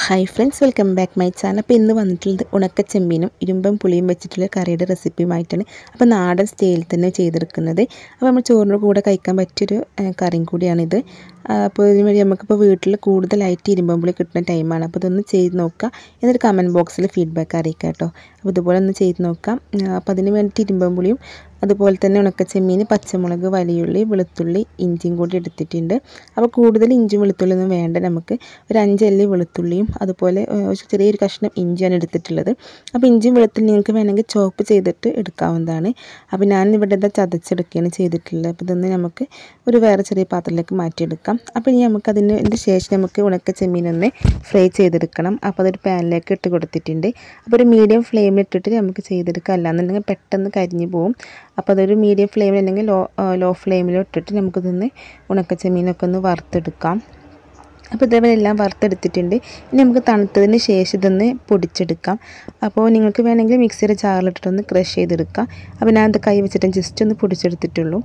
hi friends welcome back my channel അപ്പോൾ ഇന്ന് വന്നിട്ടുള്ളത് ഉണക്ക ചെമ്മീനും ഇരുമ്പം പുളിയും വെച്ചിട്ടുള്ള കറിയുടെ റെസിപ്പിയുമായിട്ടാണ് അപ്പോൾ നാടൻ സ്റ്റൈലിൽ തന്നെ ചെയ്തെടുക്കുന്നത് അപ്പോൾ നമ്മൾ ചോറിൻ്റെ കൂടെ കഴിക്കാൻ പറ്റിയൊരു കറിയും കൂടിയാണിത് അപ്പോൾ ഇതിന് വേണ്ടി നമുക്കിപ്പോൾ വീട്ടിൽ കൂടുതലായിട്ട് ഇരുമ്പം പുളി കിട്ടുന്ന ടൈമാണ് അപ്പോൾ ഇതൊന്ന് ചെയ്ത് നോക്കുക എന്നിട്ട് കമൻറ്റ് ബോക്സിൽ ഫീഡ്ബാക്ക് അറിയിക്കാം കേട്ടോ അപ്പോൾ ഇതുപോലെ ഒന്ന് ചെയ്ത് നോക്കാം അപ്പോൾ അതിന് വേണ്ടി ഇരുമ്പം പുളിയും അതുപോലെ തന്നെ ഉണക്കച്ചെമ്മീൻ പച്ചമുളക് വലിയുള്ളി വെളുത്തുള്ളി ഇഞ്ചിയും കൂടി എടുത്തിട്ടുണ്ട് അപ്പോൾ കൂടുതൽ ഇഞ്ചി വെളുത്തുള്ളിയൊന്നും വേണ്ട നമുക്ക് ഒരു അഞ്ചല്ലി വെളുത്തുള്ളിയും അതുപോലെ ചെറിയൊരു കഷ്ണം ഇഞ്ചിയാണ് എടുത്തിട്ടുള്ളത് അപ്പോൾ ഇഞ്ചിയും വെളുത്തുള്ളി നിങ്ങൾക്ക് വേണമെങ്കിൽ ചോപ്പ് ചെയ്തിട്ട് എടുക്കാവുന്നതാണ് അപ്പോൾ ഞാൻ ഇവിടെ എന്താ ചതച്ചെടുക്കുകയാണ് ചെയ്തിട്ടുള്ളത് അപ്പോൾ ഇതൊന്ന് നമുക്ക് ഒരു വേറെ ചെറിയ പാത്രത്തിലേക്ക് മാറ്റിയെടുക്കാം അപ്പോൾ ഇനി നമുക്ക് അതിന് ശേഷം നമുക്ക് ഉണക്കച്ചെമ്മീനൊന്ന് ഫ്രൈ ചെയ്തെടുക്കണം അപ്പോൾ അതൊരു പാനിലേക്ക് ഇട്ട് കൊടുത്തിട്ടുണ്ട് അപ്പോൾ ഒരു മീഡിയം ഫ്ലെയിം ഫ്ലെയിമിലിട്ടിട്ട് നമുക്ക് ചെയ്തെടുക്കാം അല്ലാന്നുണ്ടെങ്കിൽ പെട്ടെന്ന് കരിഞ്ഞു പോകും അപ്പോൾ അതൊരു മീഡിയം ഫ്ലെയിമിൽ അല്ലെങ്കിൽ ലോ ലോ ഫ്ലെയിമിലോ ഇട്ടിട്ട് നമുക്കിതൊന്ന് ഉണക്കച്ചെമ്മീനൊക്കെ ഒന്ന് വറുത്തെടുക്കാം അപ്പോൾ ഇതേപോലെ എല്ലാം വറുത്തെടുത്തിട്ടുണ്ട് ഇനി നമുക്ക് തണുത്തതിന് ശേഷം ഇതൊന്ന് പൊടിച്ചെടുക്കാം അപ്പോൾ നിങ്ങൾക്ക് വേണമെങ്കിൽ മിക്സിയുടെ ജാറിലിട്ടിട്ടൊന്ന് ക്രഷ് ചെയ്തെടുക്കാം അപ്പോൾ ഞാൻ കൈ വെച്ചിട്ട് ജസ്റ്റ് ഒന്ന് പൊടിച്ചെടുത്തിട്ടുള്ളൂ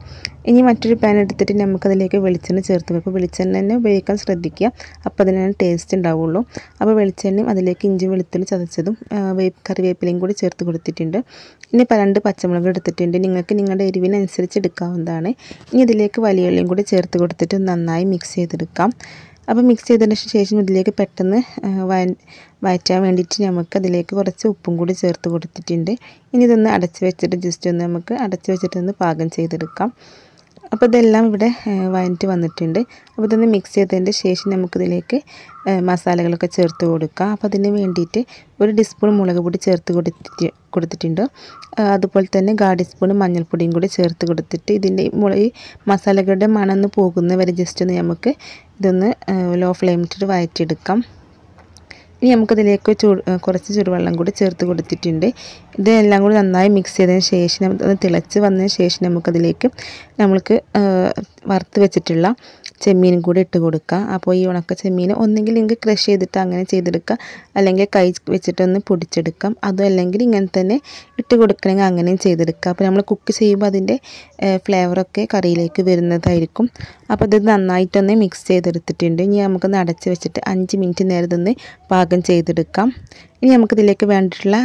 ഇനി മറ്റൊരു പാൻ എടുത്തിട്ട് നമുക്കതിലേക്ക് വെളിച്ചെണ്ണ ചേർത്ത് വെക്കും വെളിച്ചെണ്ണ തന്നെ ഉപയോഗിക്കാൻ ശ്രദ്ധിക്കുക അപ്പോൾ അതിനാണ് ടേസ്റ്റ് ഉണ്ടാവുള്ളൂ അപ്പോൾ വെളിച്ചെണ്ണയും അതിലേക്ക് ഇഞ്ചി വെളുത്തുള്ളി ചതച്ചതും കറിവേപ്പിലയും കൂടി ചേർത്ത് കൊടുത്തിട്ടുണ്ട് ഇനി രണ്ട് പച്ചമുളക് എടുത്തിട്ടുണ്ട് നിങ്ങൾക്ക് നിങ്ങളുടെ എരിവിനനുസരിച്ച് എടുക്കാവുന്നതാണ് ഇനി ഇതിലേക്ക് വലിയ ഉള്ളിയും കൂടി ചേർത്ത് കൊടുത്തിട്ട് നന്നായി മിക്സ് ചെയ്തെടുക്കാം അപ്പോൾ മിക്സ് ചെയ്തതിന് ശേഷം ഇതിലേക്ക് പെട്ടെന്ന് വയറ്റാൻ വേണ്ടിയിട്ട് നമുക്ക് അതിലേക്ക് കുറച്ച് ഉപ്പും കൂടി ചേർത്ത് കൊടുത്തിട്ടുണ്ട് ഇനി ഇതൊന്ന് അടച്ച് വെച്ചിട്ട് ജസ്റ്റ് ഒന്ന് നമുക്ക് അടച്ച് വെച്ചിട്ടൊന്ന് പാകം ചെയ്തെടുക്കാം അപ്പോൾ ഇതെല്ലാം ഇവിടെ വഴഞ്ഞിട്ട് വന്നിട്ടുണ്ട് അപ്പോൾ ഇതൊന്ന് മിക്സ് ചെയ്തതിൻ്റെ ശേഷം നമുക്കിതിലേക്ക് മസാലകളൊക്കെ ചേർത്ത് കൊടുക്കാം അപ്പോൾ അതിന് വേണ്ടിയിട്ട് ഒരു ടീസ്പൂൺ മുളക് പൊടി ചേർത്ത് കൊടുത്തിട്ട് കൊടുത്തിട്ടുണ്ട് അതുപോലെ തന്നെ കാ ടീസ്പൂൺ മഞ്ഞൾപ്പൊടിയും കൂടി ചേർത്ത് കൊടുത്തിട്ട് ഇതിൻ്റെ മുളക് മസാലകളുടെ മണന്ന് പോകുന്നവരെ ജസ്റ്റ് ഒന്ന് നമുക്ക് ഇതൊന്ന് ലോ ഫ്ലെയിമിട്ടിട്ട് വഴറ്റിയെടുക്കാം ഇനി നമുക്കതിലേക്ക് ചൂട് കുറച്ച് ചൂടുവെള്ളം കൂടി ചേർത്ത് കൊടുത്തിട്ടുണ്ട് ഇതെല്ലാം കൂടി നന്നായി മിക്സ് ചെയ്തതിന് ശേഷം അത് തിളച്ച് വന്നതിന് ശേഷം നമുക്കതിലേക്ക് നമ്മൾക്ക് വറുത്ത് വെച്ചിട്ടുള്ള ചെമ്മീൻ കൂടി ഇട്ട് കൊടുക്കുക അപ്പോൾ ഈ ഉണക്ക ചെമ്മീൻ ഒന്നെങ്കിൽ നിങ്ങൾക്ക് ക്രഷ് ചെയ്തിട്ട് അങ്ങനെ ചെയ്തെടുക്കാം അല്ലെങ്കിൽ കൈ വെച്ചിട്ടൊന്ന് പൊടിച്ചെടുക്കാം അതും അല്ലെങ്കിൽ ഇങ്ങനെ തന്നെ ഇട്ട് കൊടുക്കണമെങ്കിൽ അങ്ങനെയും ചെയ്തെടുക്കുക അപ്പോൾ നമ്മൾ കുക്ക് ചെയ്യുമ്പോൾ അതിൻ്റെ ഫ്ലേവറൊക്കെ കറിയിലേക്ക് വരുന്നതായിരിക്കും അപ്പോൾ ഇത് നന്നായിട്ടൊന്ന് മിക്സ് ചെയ്തെടുത്തിട്ടുണ്ട് ഇനി നമുക്കൊന്ന് അടച്ച് വെച്ചിട്ട് അഞ്ച് മിനിറ്റ് നേരത്തൊന്ന് പാകം ചെയ്തെടുക്കാം ഇനി നമുക്കിതിലേക്ക് വേണ്ടിയിട്ടുള്ള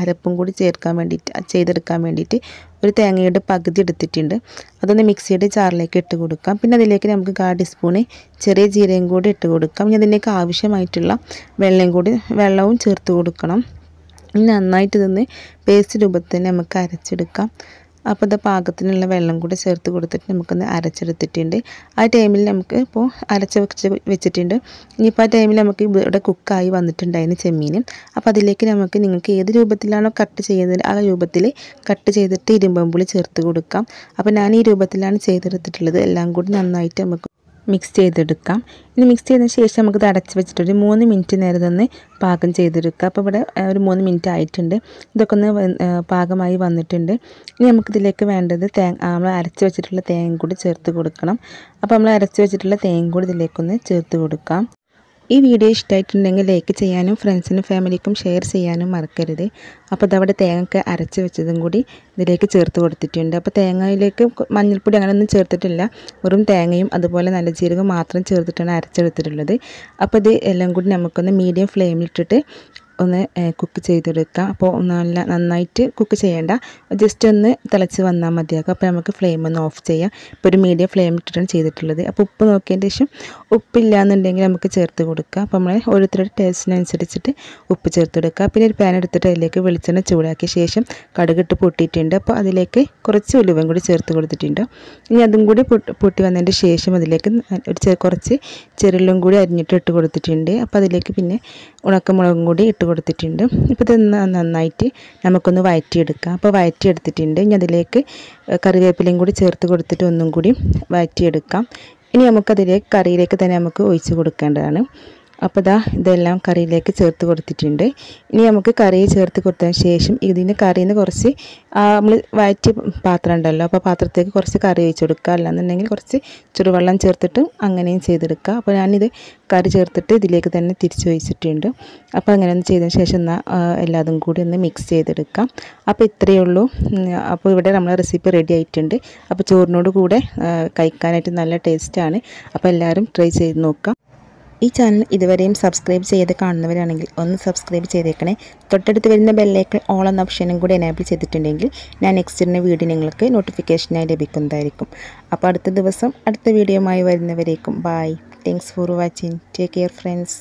അരപ്പും കൂടി ചേർക്കാൻ വേണ്ടിയിട്ട് ചെയ്തെടുക്കാൻ വേണ്ടിയിട്ട് ഒരു തേങ്ങയുടെ പകുതി എടുത്തിട്ടുണ്ട് അതൊന്ന് മിക്സിയുടെ ചാറിലേക്ക് ഇട്ട് കൊടുക്കാം പിന്നെ അതിലേക്ക് നമുക്ക് കാ ടീസ്പൂണ് ചെറിയ ജീരയും കൂടി ഇട്ട് കൊടുക്കാം ഇനി അതിലേക്ക് ആവശ്യമായിട്ടുള്ള വെള്ളം കൂടി വെള്ളവും ചേർത്ത് കൊടുക്കണം ഇനി നന്നായിട്ട് ഇതൊന്ന് പേസ്റ്റ് രൂപത്തിൽ നമുക്ക് അരച്ചെടുക്കാം അപ്പോൾ ഇത് പാകത്തിനുള്ള വെള്ളം കൂടി ചേർത്ത് കൊടുത്തിട്ട് നമുക്കൊന്ന് അരച്ചെടുത്തിട്ടുണ്ട് ആ ടൈമിൽ നമുക്ക് ഇപ്പോൾ അരച്ച് വെച്ച് വെച്ചിട്ടുണ്ട് ഇനിയിപ്പോൾ ആ ടൈമിൽ നമുക്ക് ഇവിടെ കുക്കായി വന്നിട്ടുണ്ടായിരുന്നു ചെമ്മീൻ അപ്പോൾ അതിലേക്ക് നമുക്ക് നിങ്ങൾക്ക് ഏത് രൂപത്തിലാണോ കട്ട് ചെയ്യുന്നത് ആ രൂപത്തിൽ കട്ട് ചെയ്തിട്ട് പുളി ചേർത്ത് കൊടുക്കാം അപ്പോൾ ഞാൻ ഈ രൂപത്തിലാണ് ചെയ്തെടുത്തിട്ടുള്ളത് എല്ലാം കൂടി നന്നായിട്ട് നമുക്ക് മിക്സ് ചെയ്തെടുക്കാം ഇനി മിക്സ് ചെയ്തതിന് ശേഷം നമുക്ക് ഇത് അടച്ച് വെച്ചിട്ട് ഒരു മൂന്ന് മിനിറ്റ് നേരം ഒന്ന് പാകം ചെയ്തെടുക്കുക അപ്പോൾ ഇവിടെ ഒരു മൂന്ന് മിനിറ്റ് ആയിട്ടുണ്ട് ഇതൊക്കെ ഒന്ന് പാകമായി വന്നിട്ടുണ്ട് ഇനി നമുക്കിതിലേക്ക് വേണ്ടത് തേങ്ങ നമ്മൾ അരച്ച് വെച്ചിട്ടുള്ള തേങ്ങ കൂടി ചേർത്ത് കൊടുക്കണം അപ്പോൾ നമ്മൾ അരച്ച് വെച്ചിട്ടുള്ള തേങ്ങ കൂടി ഇതിലേക്കൊന്ന് ചേർത്ത് കൊടുക്കാം ഈ വീഡിയോ ഇഷ്ടമായിട്ടുണ്ടെങ്കിൽ ലൈക്ക് ചെയ്യാനും ഫ്രണ്ട്സിനും ഫാമിലിക്കും ഷെയർ ചെയ്യാനും മറക്കരുത് അപ്പോൾ അതവിടെ തേങ്ങയ്ക്ക് അരച്ച് വെച്ചതും കൂടി ഇതിലേക്ക് ചേർത്ത് കൊടുത്തിട്ടുണ്ട് അപ്പോൾ തേങ്ങയിലേക്ക് മഞ്ഞൾപ്പൊടി അങ്ങനെയൊന്നും ചേർത്തിട്ടില്ല വെറും തേങ്ങയും അതുപോലെ നല്ല ജീരകം മാത്രം ചേർത്തിട്ടാണ് അരച്ചെടുത്തിട്ടുള്ളത് അപ്പോൾ ഇത് എല്ലാം കൂടി നമുക്കൊന്ന് മീഡിയം ഫ്ലെയിമിലിട്ടിട്ട് ഒന്ന് കുക്ക് ചെയ്തെടുക്കാം അപ്പോൾ നല്ല നന്നായിട്ട് കുക്ക് ചെയ്യേണ്ട ജസ്റ്റ് ഒന്ന് തിളച്ച് വന്നാൽ മതിയാക്കുക അപ്പോൾ നമുക്ക് ഫ്ലെയിം ഒന്ന് ഓഫ് ചെയ്യാം ഇപ്പോൾ ഒരു മീഡിയം ഫ്ലെയിം ഇട്ടിട്ടാണ് ചെയ്തിട്ടുള്ളത് അപ്പോൾ ഉപ്പ് നോക്കിയതിൻ്റെ ശേഷം ഉപ്പില്ല എന്നുണ്ടെങ്കിൽ നമുക്ക് ചേർത്ത് കൊടുക്കുക അപ്പോൾ നമ്മൾ ഓരോരുത്തരുടെ ടേസ്റ്റിനനുസരിച്ചിട്ട് ഉപ്പ് ചേർത്ത് കൊടുക്കുക പിന്നെ ഒരു പാൻ എടുത്തിട്ട് അതിലേക്ക് വെളിച്ചെണ്ണ ചൂടാക്കിയ ശേഷം കടുകിട്ട് പൊട്ടിയിട്ടുണ്ട് അപ്പോൾ അതിലേക്ക് കുറച്ച് ഉലുവയും കൂടി ചേർത്ത് കൊടുത്തിട്ടുണ്ട് ഇനി അതും കൂടി പൊട്ടി വന്നതിൻ്റെ ശേഷം അതിലേക്ക് ഒരു കുറച്ച് ചെറുള്ളും കൂടി അരിഞ്ഞിട്ട് ഇട്ട് കൊടുത്തിട്ടുണ്ട് അപ്പോൾ അതിലേക്ക് പിന്നെ ഉണക്കമുളകും കൂടി ഇട്ട് ഇട്ട് കൊടുത്തിട്ടുണ്ട് ഇപ്പം ഇത് നന്നായിട്ട് നമുക്കൊന്ന് വയറ്റിയെടുക്കാം അപ്പോൾ വയറ്റിയെടുത്തിട്ടുണ്ട് ഇനി അതിലേക്ക് കറിവേപ്പിലയും കൂടി ചേർത്ത് കൊടുത്തിട്ട് ഒന്നും കൂടി വയറ്റിയെടുക്കാം ഇനി നമുക്കതിലേക്ക് കറിയിലേക്ക് തന്നെ നമുക്ക് ഒഴിച്ച് കൊടുക്കേണ്ടതാണ് അപ്പോൾ ഇതാ ഇതെല്ലാം കറിയിലേക്ക് ചേർത്ത് കൊടുത്തിട്ടുണ്ട് ഇനി നമുക്ക് കറി ചേർത്ത് കൊടുത്തതിന് ശേഷം ഇതിന് കറിയിൽ നിന്ന് കുറച്ച് നമ്മൾ വയറ്റിയ പാത്രം ഉണ്ടല്ലോ അപ്പോൾ പാത്രത്തേക്ക് കുറച്ച് കറി ഒഴിച്ച് കൊടുക്കുക അല്ലാന്നുണ്ടെങ്കിൽ കുറച്ച് ചെറുവെള്ളം ചേർത്തിട്ട് അങ്ങനെയും ചെയ്തെടുക്കുക അപ്പോൾ ഞാനിത് കറി ചേർത്തിട്ട് ഇതിലേക്ക് തന്നെ തിരിച്ചു ഒഴിച്ചിട്ടുണ്ട് അപ്പോൾ അങ്ങനെ ഒന്ന് ചെയ്തതിന് ശേഷം എന്നാൽ എല്ലാതും കൂടി ഒന്ന് മിക്സ് ചെയ്തെടുക്കാം അപ്പോൾ ഇത്രയേ ഉള്ളൂ അപ്പോൾ ഇവിടെ നമ്മളെ റെസിപ്പി റെഡി ആയിട്ടുണ്ട് അപ്പോൾ ചോറിനോട് കൂടെ കഴിക്കാനായിട്ട് നല്ല ടേസ്റ്റാണ് അപ്പോൾ എല്ലാവരും ട്രൈ ചെയ്ത് നോക്കാം ഈ ചാനൽ ഇതുവരെയും സബ്സ്ക്രൈബ് ചെയ്ത് കാണുന്നവരാണെങ്കിൽ ഒന്ന് സബ്സ്ക്രൈബ് ചെയ്തേക്കണേ തൊട്ടടുത്ത് വരുന്ന ബെല്ലേക്കൾ ഓൾ എന്ന ഓപ്ഷനും കൂടി എനേബിൾ ചെയ്തിട്ടുണ്ടെങ്കിൽ ഞാൻ നെക്സ്റ്റ് ഇടുന്ന വീഡിയോ നിങ്ങൾക്ക് നോട്ടിഫിക്കേഷനായി ലഭിക്കുന്നതായിരിക്കും അപ്പോൾ അടുത്ത ദിവസം അടുത്ത വീഡിയോമായി വരുന്നവരേക്കും bye thanks for watching take care friends